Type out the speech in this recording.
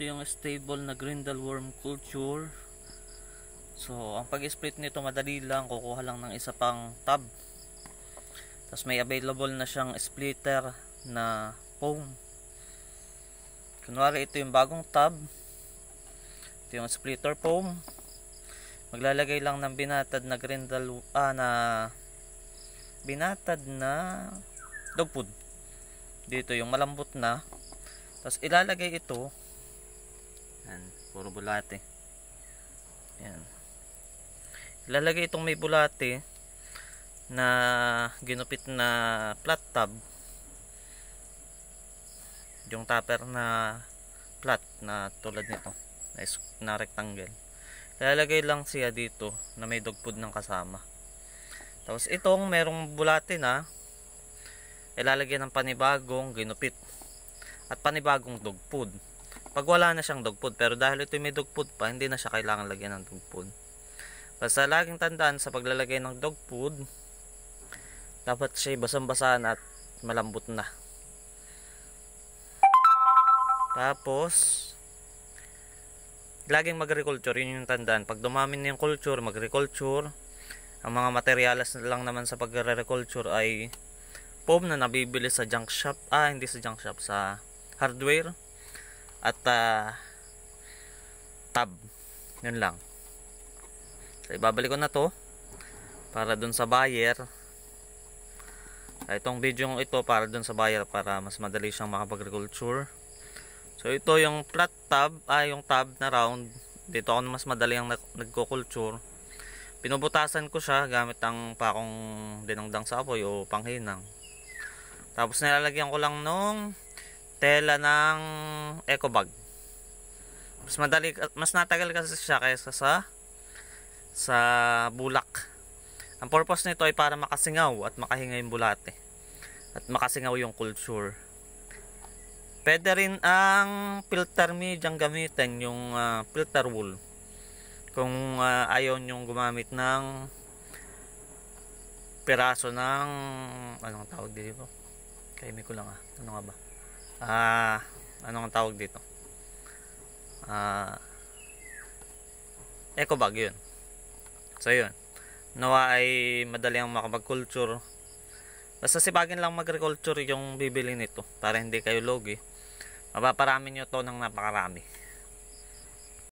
ito yung stable na Grindelworm culture so ang pag-split nito madali lang kukuha lang ng isa pang tub tapos may available na siyang splitter na foam kunwari ito yung bagong tub ito yung splitter foam maglalagay lang ng binatad na Grindel ah, na binatad na dog food dito yung malambot na tapos ilalagay ito puro bulate yan ilalagay itong may bulate na ginupit na flat tub yung tupper na flat na tulad nito na, rectangle lalagay lang siya dito na may dog food ng kasama tapos itong merong bulate na ilalagay ng panibagong ginupit at panibagong dog pag wala na siyang dog food pero dahil ito may dog food pa hindi na siya kailangan lagyan ng dog food basta laging tandaan sa paglalagay ng dog food dapat siya basang basahan at malambot na tapos laging mag-agriculture yun yung tandaan pag dumami na yung culture mag-agriculture ang mga materyales lang naman sa pag reculture ay foam na nabibili sa junk shop ah hindi sa junk shop sa hardware at uh, tab yun lang so ibabalik ko na to para dun sa buyer so, ah, itong video ito para dun sa buyer para mas madali siyang makapag-agriculture so ito yung flat tab ay ah, yung tab na round dito ako mas madali ang nagko-culture pinubutasan ko siya gamit ang pakong dinangdang sa apoy o panghinang tapos nilalagyan ko lang nung tela ng eco bag. Mas madali mas natagal kasi siya kaysa sa sa bulak. Ang purpose nito ay para makasingaw at makahinga yung bulate. At makasingaw yung culture. Pwede rin ang filter media medyang gamitin, yung uh, filter wool. Kung uh, ayaw nyong gumamit ng piraso ng anong tawag dito? Kaimi ko lang ah. Ano nga ba? ah anong tawag dito ah eco bag yun so yun nawa ay madali ang makapag-culture basta sibagin lang mag-culture yung bibili nito para hindi kayo logi mapaparami nyo to ng napakarami